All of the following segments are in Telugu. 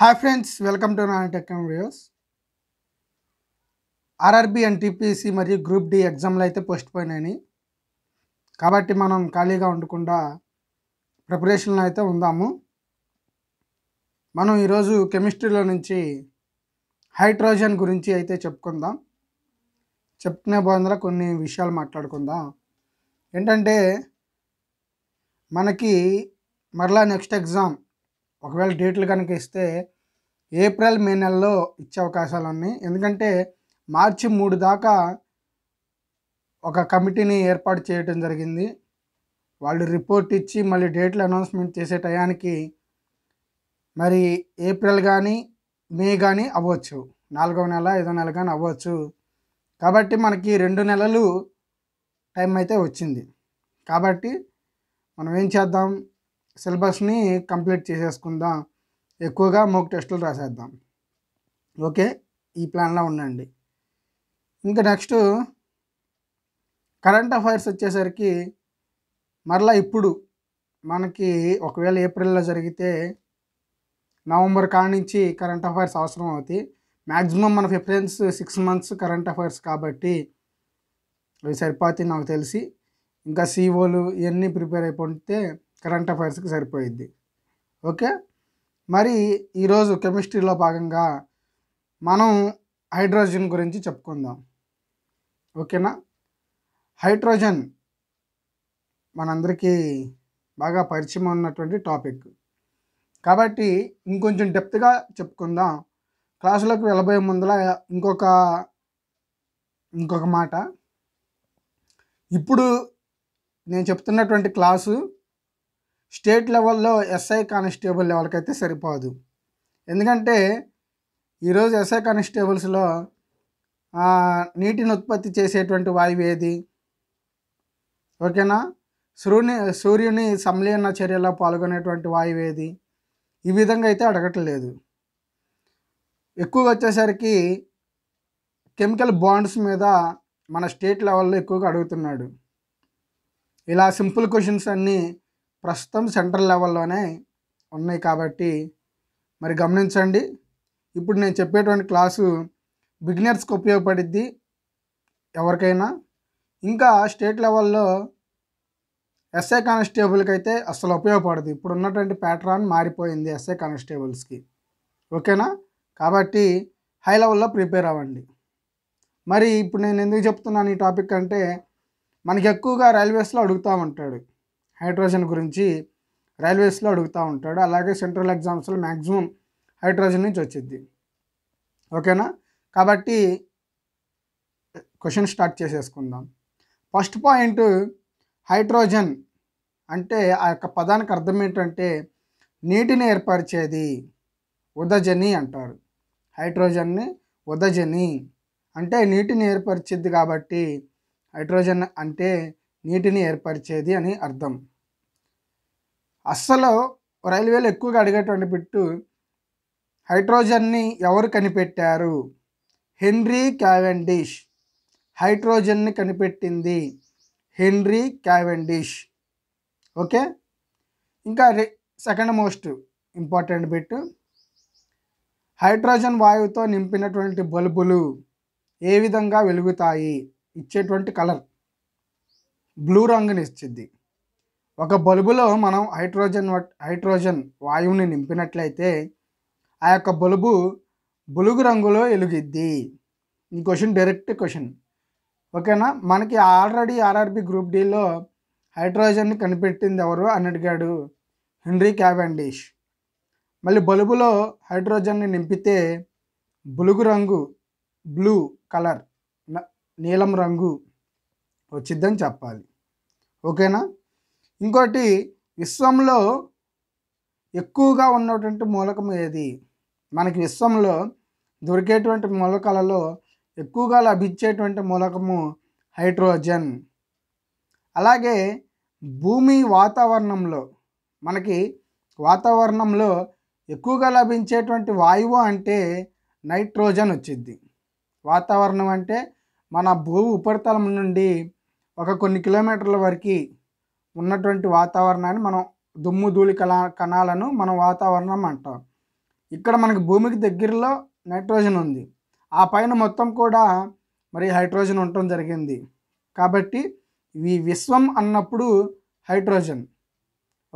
హాయ్ ఫ్రెండ్స్ వెల్కమ్ టు నా technology views RRB and TPC మరియు గ్రూప్ డి ఎగ్జామ్లు అయితే పోస్ట్ పోయినాయి కాబట్టి మనం ఖాళీగా ఉండకుండా ప్రిపరేషన్లో అయితే ఉందాము మనం ఈరోజు కెమిస్ట్రీలో నుంచి హైడ్రోజన్ గురించి అయితే చెప్పుకుందాం చెప్పుకునే బోధనలో కొన్ని విషయాలు మాట్లాడుకుందాం ఏంటంటే మనకి మరలా నెక్స్ట్ ఎగ్జామ్ ఒకవేళ డేట్లు కనుక ఇస్తే ఏప్రిల్ మే నెలలో ఇచ్చే అవకాశాలు ఉన్నాయి ఎందుకంటే మార్చి మూడు దాకా ఒక కమిటీని ఏర్పాటు చేయడం జరిగింది వాళ్ళు రిపోర్ట్ ఇచ్చి మళ్ళీ డేట్లు అనౌన్స్మెంట్ చేసే టయానికి మరి ఏప్రిల్ కానీ మే కానీ అవ్వచ్చు నాలుగవ నెల ఐదో నెల కానీ అవ్వచ్చు కాబట్టి మనకి రెండు నెలలు టైం అయితే వచ్చింది కాబట్టి మనం ఏం చేద్దాం సిలబస్ని కంప్లీట్ చేసేసుకుందాం ఎక్కువగా మోక్ టెస్టులు రాసేద్దాం ఓకే ఈ ప్లాన్లో ఉండండి ఇంకా నెక్స్ట్ కరెంట్ అఫైర్స్ వచ్చేసరికి మరలా ఇప్పుడు మనకి ఒకవేళ ఏప్రిల్లో జరిగితే నవంబర్ కానించి కరెంట్ అఫైర్స్ అవసరం అవుతాయి మ్యాక్సిమం మన preference six months current affairs కాబట్టి అవి సరిపోతాయి నాకు తెలిసి ఇంకా సీఓలు ఇవన్నీ ప్రిపేర్ అయిపోతే కరెంట్ అఫైర్స్కి సరిపోయిద్ది ఓకే మరి ఈరోజు కెమిస్ట్రీలో భాగంగా మనం హైడ్రోజన్ గురించి చెప్పుకుందాం ఓకేనా హైడ్రోజన్ మనందరికీ బాగా పరిచయం ఉన్నటువంటి టాపిక్ కాబట్టి ఇంకొంచెం డెప్త్గా చెప్పుకుందాం క్లాసులకు వెళ్ళబోయే ముందర ఇంకొక ఇంకొక మాట ఇప్పుడు నేను చెప్తున్నటువంటి క్లాసు స్టేట్ లెవెల్లో ఎస్ఐ కానిస్టేబుల్ లెవెల్కి అయితే సరిపోదు ఎందుకంటే ఈరోజు ఎస్ఐ కానిస్టేబుల్స్లో నీటిని ఉత్పత్తి చేసేటువంటి వాయువు ఏది ఓకేనా సూర్యుని సూర్యుని సంలీన చర్యలో పాల్గొనేటువంటి వాయువు ఏది ఈ విధంగా అయితే అడగట్లేదు ఎక్కువగా వచ్చేసరికి కెమికల్ బాండ్స్ మీద మన స్టేట్ లెవెల్లో ఎక్కువగా అడుగుతున్నాడు ఇలా సింపుల్ క్వశ్చన్స్ అన్నీ ప్రస్తుతం సెంట్రల్ లెవెల్లోనే ఉన్నాయి కాబట్టి మరి గమనించండి ఇప్పుడు నేను చెప్పేటువంటి క్లాసు బిగినర్స్కి ఉపయోగపడిద్ది ఎవరికైనా ఇంకా స్టేట్ లెవెల్లో ఎస్ఏ కానిస్టేబుల్కి అయితే అసలు ఉపయోగపడదు ఇప్పుడు ఉన్నటువంటి ప్యాటర్న్ మారిపోయింది ఎస్ఏ కానిస్టేబుల్స్కి ఓకేనా కాబట్టి హై లెవెల్లో ప్రిపేర్ అవ్వండి మరి ఇప్పుడు నేను ఎందుకు చెప్తున్నాను ఈ టాపిక్ అంటే మనకి ఎక్కువగా రైల్వేస్లో అడుగుతూ ఉంటాడు హైడ్రోజన్ గురించి రైల్వేస్లో అడుగుతూ ఉంటాడు అలాగే సెంట్రల్ ఎగ్జామ్స్లో మ్యాక్సిమం హైడ్రోజన్ నుంచి వచ్చింది ఓకేనా కాబట్టి క్వశ్చన్ స్టార్ట్ చేసేసుకుందాం ఫస్ట్ పాయింట్ హైడ్రోజన్ అంటే ఆ యొక్క పదానికి అర్థం ఏంటంటే నీటిని ఏర్పరిచేది ఉదజని అంటారు హైడ్రోజన్ని ఉదజని అంటే నీటిని ఏర్పరిచిద్ది కాబట్టి హైడ్రోజన్ అంటే నీటిని ఏర్పరిచేది అని అర్థం అస్సలు రైల్వేలు ఎక్కువగా అడిగేటువంటి బిట్టు హైడ్రోజన్ని ఎవరు కనిపెట్టారు హెన్రీ క్యావెండిష్ హైడ్రోజన్ని కనిపెట్టింది హెన్రీ క్యావెండిష్ ఓకే ఇంకా second most important bit hydrogen వాయువుతో నింపినటువంటి బల్బులు ఏ విధంగా వెలుగుతాయి ఇచ్చేటువంటి కలర్ బ్లూ రంగుని ఇస్తుంది ఒక బల్బులో మనం హైడ్రోజన్ హైడ్రోజన్ వాయువుని నింపినట్లయితే ఆ యొక్క బల్బు బులుగు రంగులో ఎలుగిద్ది ఈ క్వశ్చన్ డైరెక్ట్ క్వశ్చన్ ఓకేనా మనకి ఆల్రెడీ ఆర్ఆర్బి గ్రూప్ డీలో హైడ్రోజన్ని కనిపెట్టింది ఎవరు అని అడిగాడు హెన్రీ క్యాబెండీష్ మళ్ళీ బల్బులో హైడ్రోజన్ని నింపితే బులుగు రంగు బ్లూ కలర్ నీలం రంగు వచ్చిద్దని చెప్పాలి ఓకేనా ఇంకోటి విశ్వంలో ఎక్కువగా ఉన్నటువంటి మూలకం ఏది మనకి విశ్వంలో దొరికేటువంటి మూలకాలలో ఎక్కువగా లభించేటువంటి మూలకము హైడ్రోజన్ అలాగే భూమి వాతావరణంలో మనకి వాతావరణంలో ఎక్కువగా లభించేటువంటి వాయువు అంటే నైట్రోజన్ వచ్చింది వాతావరణం అంటే మన భూ ఉపరితలం నుండి ఒక కొన్ని కిలోమీటర్ల వరకు ఉన్నటువంటి వాతావరణాన్ని మనం దుమ్ము ధూళి కళా కణాలను మనం వాతావరణం అంటాం ఇక్కడ మనకి భూమికి దగ్గరలో నైట్రోజన్ ఉంది ఆ పైన మొత్తం కూడా మరి హైడ్రోజన్ ఉండటం జరిగింది కాబట్టి ఈ విశ్వం అన్నప్పుడు హైడ్రోజన్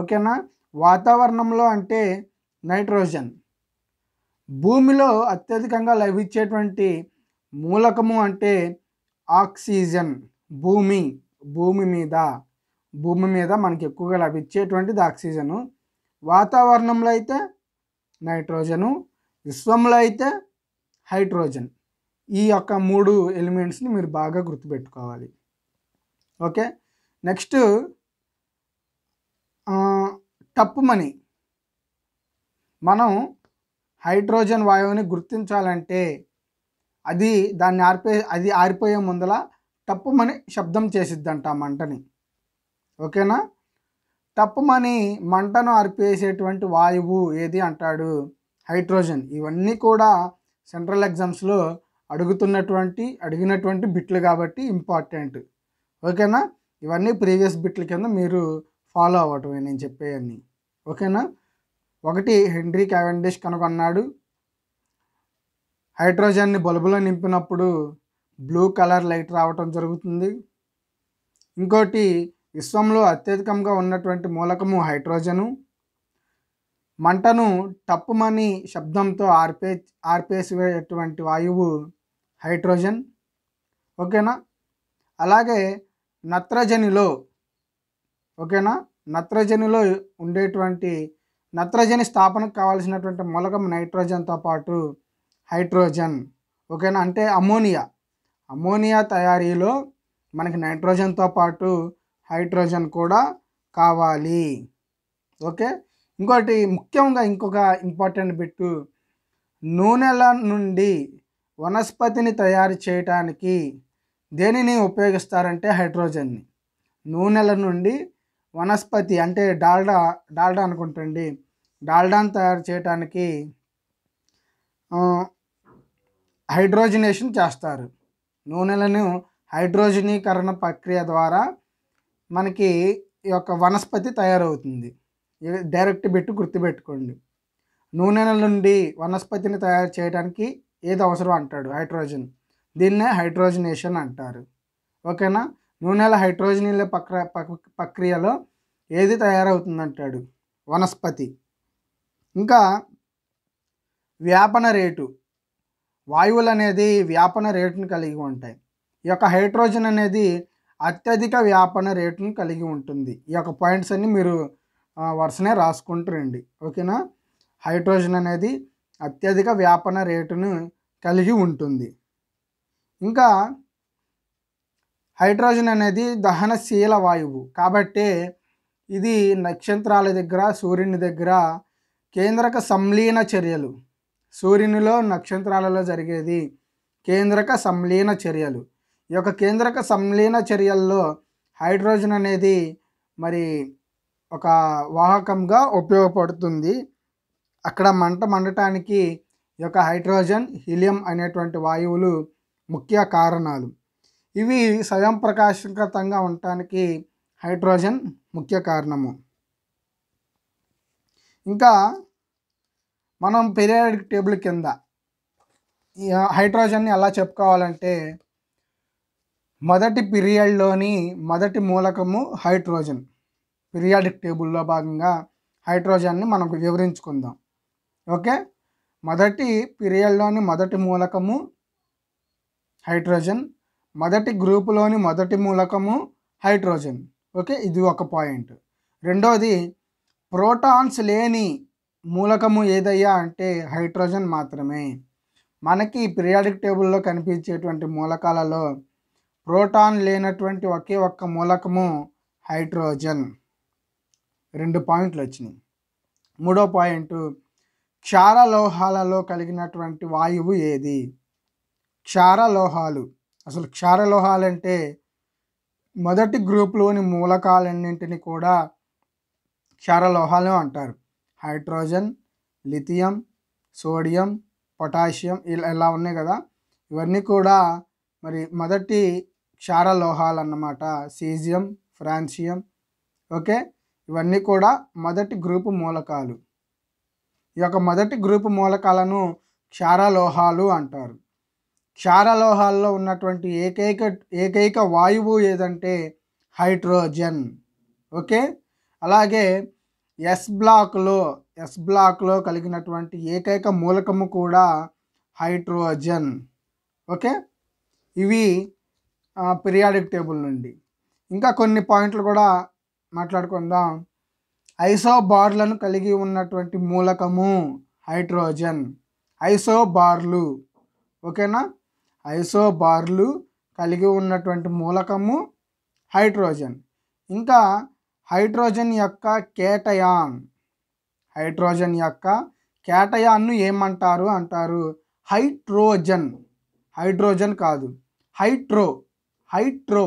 ఓకేనా వాతావరణంలో అంటే నైట్రోజన్ భూమిలో అత్యధికంగా లభించేటువంటి మూలకము అంటే ఆక్సిజన్ భూమి భూమి మీద భూమి మీద మనకి ఎక్కువగా లభించేటువంటిది ఆక్సిజను వాతావరణంలో అయితే నైట్రోజను విశ్వంలో అయితే హైడ్రోజన్ ఈ యొక్క మూడు ఎలిమెంట్స్ని మీరు బాగా గుర్తుపెట్టుకోవాలి ఓకే నెక్స్ట్ టప్పు మనీ మనం హైడ్రోజన్ వాయువుని గుర్తించాలంటే అది దాన్ని ఆరిపే అది ఆరిపోయే ముందల టప్పుమని శబ్దం చేసిద్దంట ఆ మంటని ఓకేనా టప్పుమని మంటను అర్పేసేటువంటి వాయువు ఏది అంటాడు హైడ్రోజన్ ఇవన్నీ కూడా సెంట్రల్ ఎగ్జామ్స్లో అడుగుతున్నటువంటి అడిగినటువంటి బిట్లు కాబట్టి ఇంపార్టెంట్ ఓకేనా ఇవన్నీ ప్రీవియస్ బిట్ల కింద మీరు ఫాలో అవ్వటమే నేను చెప్పేవన్నీ ఓకేనా ఒకటి హెన్రీ క్యావెండిష్ కనుగొన్నాడు హైడ్రోజన్ని బల్బులో నింపినప్పుడు బ్లూ కలర్ లైట్ రావటం జరుగుతుంది ఇంకోటి విశ్వంలో అత్యధికంగా ఉన్నటువంటి మూలకము హైడ్రోజను మంటను టప్పుమని శబ్దంతో ఆర్పే ఆర్పేసేటువంటి వాయువు హైడ్రోజన్ ఓకేనా అలాగే నత్రజనిలో ఓకేనా నత్రజనిలో ఉండేటువంటి నత్రజని స్థాపనకు కావాల్సినటువంటి మూలకం నైట్రోజన్తో పాటు హైడ్రోజన్ ఓకేనా అంటే అమోనియా అమ్మోనియా తయారీలో మనకి నైట్రోజన్తో పాటు హైడ్రోజన్ కూడా కావాలి ఓకే ఇంకోటి ముఖ్యంగా ఇంకొక ఇంపార్టెంట్ బిట్టు నూనెల నుండి వనస్పతిని తయారు చేయటానికి దేనిని ఉపయోగిస్తారంటే హైడ్రోజన్ని నూనెల నుండి వనస్పతి అంటే డాల్డా డాల్డా అనుకుంటండి డాల్డాను తయారు చేయటానికి హైడ్రోజినేషన్ చేస్తారు నూనెలను హైడ్రోజనీకరణ ప్రక్రియ ద్వారా మనకి ఈ యొక్క వనస్పతి తయారవుతుంది డైరెక్ట్ పెట్టి గుర్తుపెట్టుకోండి నూనెల నుండి వనస్పతిని తయారు చేయడానికి ఏది అవసరం అంటాడు హైడ్రోజన్ దీన్నే హైడ్రోజనేషన్ అంటారు ఓకేనా నూనెల హైడ్రోజనీల ప్రక్ర ప్రక్రియలో ఏది తయారవుతుందంటాడు వనస్పతి ఇంకా వ్యాపన రేటు వాయువులు అనేది వ్యాపన రేటును కలిగి ఉంటాయి ఈ యొక్క హైడ్రోజన్ అనేది అత్యధిక వ్యాపన రేటును కలిగి ఉంటుంది ఈ యొక్క పాయింట్స్ అన్ని మీరు వరుసనే రాసుకుంటారండి ఓకేనా హైడ్రోజన్ అనేది అత్యధిక వ్యాపన రేటును కలిగి ఉంటుంది ఇంకా హైడ్రోజన్ అనేది దహనశీల వాయువు కాబట్టి ఇది నక్షత్రాల దగ్గర సూర్యుని దగ్గర కేంద్రక సంలీన చర్యలు సూర్యునిలో నక్షత్రాలలో జరిగేది కేంద్రక సంలీన చర్యలు ఈ యొక్క కేంద్రక సంలీన చర్యల్లో హైడ్రోజన్ అనేది మరి ఒక వాహకంగా ఉపయోగపడుతుంది అక్కడ మంట మండటానికి ఈ యొక్క హైడ్రోజన్ హీలియం అనేటువంటి వాయువులు ముఖ్య కారణాలు ఇవి స్వయం ప్రకాశకతంగా ఉండటానికి హైడ్రోజన్ ముఖ్య కారణము ఇంకా మనం పీరియాడిక్ టేబుల్ కింద హైడ్రోజన్ని ఎలా చెప్పుకోవాలంటే మొదటి పీరియడ్లోని మొదటి మూలకము హైడ్రోజన్ పీరియాడిక్ టేబుల్లో భాగంగా హైడ్రోజన్ని మనకు వివరించుకుందాం ఓకే మొదటి పీరియడ్లోని మొదటి మూలకము హైడ్రోజన్ మొదటి గ్రూపులోని మొదటి మూలకము హైడ్రోజన్ ఓకే ఇది ఒక పాయింట్ రెండోది ప్రోటాన్స్ లేని మూలకము ఏదయ్యా అంటే హైడ్రోజన్ మాత్రమే మనకి పిరియాడిక్ టేబుల్లో కనిపించేటువంటి మూలకాలలో ప్రోటాన్ లేనటువంటి ఒకే ఒక్క మూలకము హైడ్రోజన్ రెండు పాయింట్లు వచ్చినాయి మూడో పాయింట్ క్షార లోహాలలో కలిగినటువంటి వాయువు ఏది క్షార లోహాలు అసలు క్షార లోహాలంటే మొదటి గ్రూప్లోని మూలకాలన్నింటినీ కూడా క్షార లోహాలు అంటారు హైడ్రోజన్ లిథియం సోడియం పొటాషియం ఇలా ఉన్నాయి కదా ఇవన్నీ కూడా మరి మొదటి క్షార లోహాలు అన్నమాట సీజియం ఫ్రాన్సియం ఓకే ఇవన్నీ కూడా మొదటి గ్రూపు మూలకాలు ఈ యొక్క మొదటి గ్రూపు మూలకాలను క్షారలోహాలు అంటారు క్షారలోహాల్లో ఉన్నటువంటి ఏకైక ఏకైక వాయువు ఏదంటే హైడ్రోజన్ ఓకే అలాగే ఎస్ బ్లాక్లో ఎస్ బ్లాక్లో కలిగినటువంటి ఏకైక మూలకము కూడా హైడ్రోజన్ ఓకే ఇవి పిరియాడిక్ టేబుల్ నుండి ఇంకా కొన్ని పాయింట్లు కూడా మాట్లాడుకుందాం ఐసోబార్లను కలిగి ఉన్నటువంటి మూలకము హైడ్రోజన్ ఐసోబార్లు ఓకేనా ఐసోబార్లు కలిగి ఉన్నటువంటి మూలకము హైడ్రోజన్ ఇంకా హైడ్రోజన్ యొక్క కేటయాన్ హైడ్రోజన్ యొక్క కేటయాన్ను ఏమంటారు అంటారు హైడ్రోజన్ హైడ్రోజన్ కాదు hydro hydro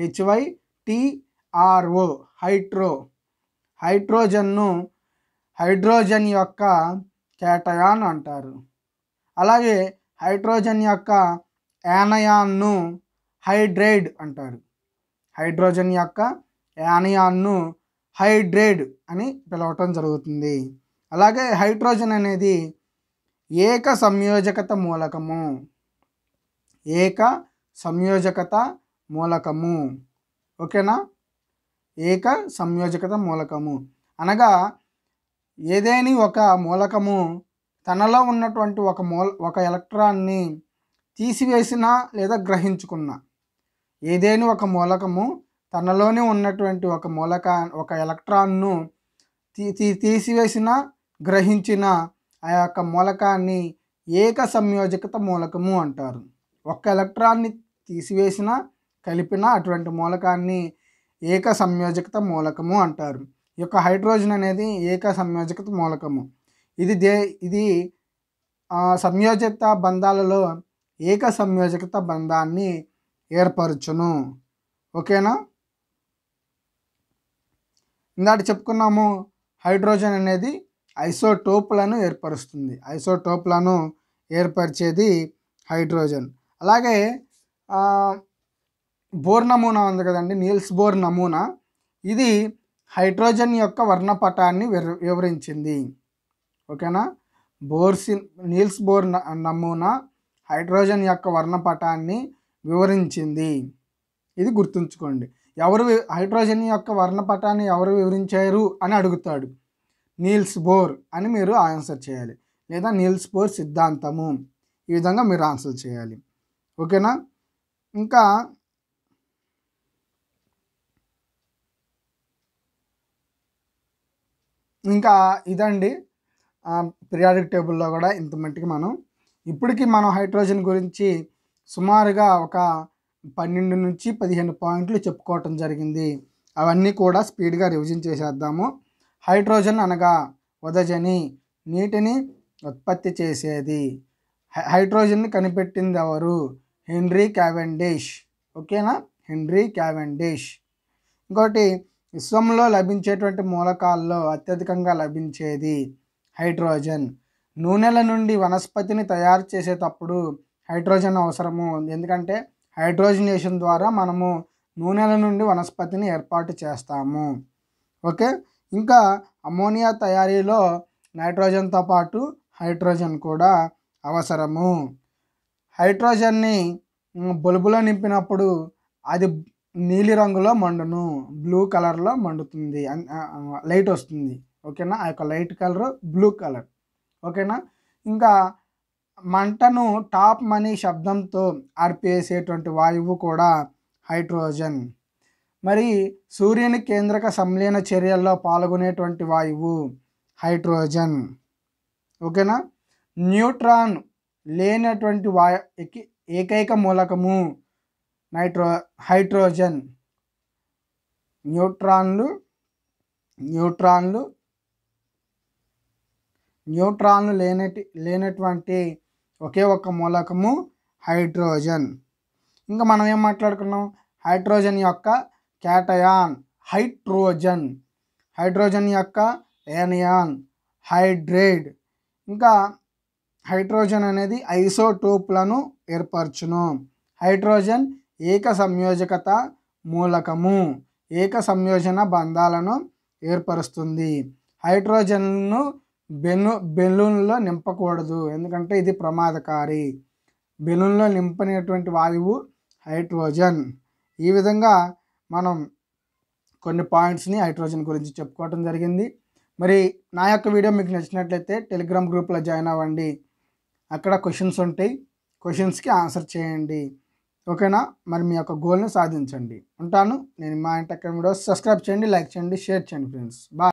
H Y T R O hydro హైడ్రోజన్ను హైడ్రోజన్ యొక్క కేటయాన్ అంటారు అలాగే హైడ్రోజన్ యొక్క యానయాన్ను హైడ్రైడ్ అంటారు హైడ్రోజన్ యొక్క యానియాన్ను హైడ్రేడ్ అని పిలవటం జరుగుతుంది అలాగే హైడ్రోజన్ అనేది ఏక సంయోజకత మూలకము ఏక సంయోజకత మూలకము ఓకేనా ఏక సంయోజకత మూలకము అనగా ఏదేని ఒక మూలకము తనలో ఉన్నటువంటి ఒక మూల ఒక ఎలక్ట్రాన్ని తీసివేసినా లేదా గ్రహించుకున్న ఏదేని ఒక మూలకము తనలోనే ఉన్నటువంటి ఒక మూలకా ఒక ఎలక్ట్రాన్ను తీ తీసివేసిన గ్రహించిన ఆ యొక్క మూలకాన్ని ఏక సంయోజకత మూలకము అంటారు ఒక్క ఎలక్ట్రాన్ని తీసివేసిన కలిపిన అటువంటి మూలకాన్ని ఏక సంయోజకత మూలకము అంటారు ఈ యొక్క హైడ్రోజన్ అనేది ఏక సంయోజకత మూలకము ఇది దే ఇది సంయోజకత బంధాలలో ఏక సంయోజకత బంధాన్ని ఏర్పరచును ఓకేనా ఇందాక చెప్పుకున్నాము హైడ్రోజన్ అనేది ఐసోటోప్లను ఏర్పరుస్తుంది ఐసోటోప్లను ఏర్పరిచేది హైడ్రోజన్ అలాగే బోర్ నమూనా ఉంది కదండి నీల్స్ బోర్ నమూనా ఇది హైడ్రోజన్ యొక్క వర్ణపటాన్ని వివరించింది ఓకేనా బోర్సి నీల్స్ బోర్ నమూనా హైడ్రోజన్ యొక్క వర్ణపటాన్ని వివరించింది ఇది గుర్తుంచుకోండి ఎవరు హైడ్రోజన్ యొక్క వర్ణపటాన్ని ఎవరు వివరించారు అని అడుగుతాడు నీల్స్ బోర్ అని మీరు ఆన్సర్ చేయాలి లేదా నీల్స్ బోర్ సిద్ధాంతము ఈ విధంగా మీరు ఆన్సర్ చేయాలి ఓకేనా ఇంకా ఇంకా ఇదండి పిరియాడిక్ టేబుల్లో కూడా ఇంత మట్టికి మనం ఇప్పటికీ మనం హైడ్రోజన్ గురించి సుమారుగా ఒక పన్నెండు నుంచి పదిహేను పాయింట్లు చెప్పుకోవటం జరిగింది అవన్నీ కూడా స్పీడ్గా రివిజన్ చేసేద్దాము హైడ్రోజన్ అనగా ఉదజని నీటిని ఉత్పత్తి చేసేది హైడ్రోజన్ని కనిపెట్టింది ఎవరు హెన్రీ క్యావెండేష్ ఓకేనా హెన్రీ క్యావెండేష్ ఇంకోటి విశ్వంలో లభించేటువంటి మూలకాల్లో అత్యధికంగా లభించేది హైడ్రోజన్ నూనెల నుండి వనస్పతిని తయారు చేసేటప్పుడు హైడ్రోజన్ అవసరము ఎందుకంటే హైడ్రోజనేషన్ ద్వారా మనము నూనెల నుండి వనస్పతిని ఏర్పాటు చేస్తాము ఓకే ఇంకా అమోనియా తయారీలో నైట్రోజన్తో పాటు హైడ్రోజన్ కూడా అవసరము హైడ్రోజన్ని బొలుబులో నింపినప్పుడు అది నీలి రంగులో మండును బ్లూ కలర్లో మండుతుంది లైట్ వస్తుంది ఓకేనా ఆ యొక్క లైట్ కలర్ బ్లూ కలర్ ఓకేనా ఇంకా మంటను టాప్ మనీ శబ్దంతో అర్పేసేటువంటి వాయువు కూడా హైడ్రోజన్ మరి సూర్యుని కేంద్రక సంలీన చర్యల్లో పాల్గొనేటువంటి వాయువు హైడ్రోజన్ ఓకేనా న్యూట్రాన్ లేనటువంటి వాయు ఏకైక మూలకము నైట్రో హైడ్రోజన్ న్యూట్రాన్లు న్యూట్రాన్లు న్యూట్రాన్లు లేనటి లేనటువంటి ఒకే ఒక్క మూలకము హైడ్రోజన్ ఇంకా మనం ఏం మాట్లాడుకున్నాం హైడ్రోజన్ యొక్క క్యాటయాన్ హైడ్రోజన్ హైడ్రోజన్ యొక్క ఏనియాన్ హైడ్రేడ్ ఇంకా హైడ్రోజన్ అనేది ఐసోటోప్లను ఏర్పరచును హైడ్రోజన్ ఏక సంయోజకత మూలకము ఏక సంయోజన బంధాలను ఏర్పరుస్తుంది హైడ్రోజన్ను బెలూ బెలూన్లో నింపకూడదు ఎందుకంటే ఇది ప్రమాదకారి బెలూన్లో నింపనేటువంటి వాయువు హైడ్రోజన్ ఈ విధంగా మనం కొన్ని పాయింట్స్ని హైడ్రోజన్ గురించి చెప్పుకోవటం జరిగింది మరి నా యొక్క వీడియో మీకు నచ్చినట్లయితే టెలిగ్రామ్ గ్రూప్లో జాయిన్ అవ్వండి అక్కడ క్వశ్చన్స్ ఉంటాయి క్వశ్చన్స్కి ఆన్సర్ చేయండి ఓకేనా మరి మీ యొక్క గోల్ని సాధించండి ఉంటాను నేను మా ఇంటి వీడియో సబ్స్క్రైబ్ చేయండి లైక్ చేయండి షేర్ చేయండి ఫ్రెండ్స్ బాయ్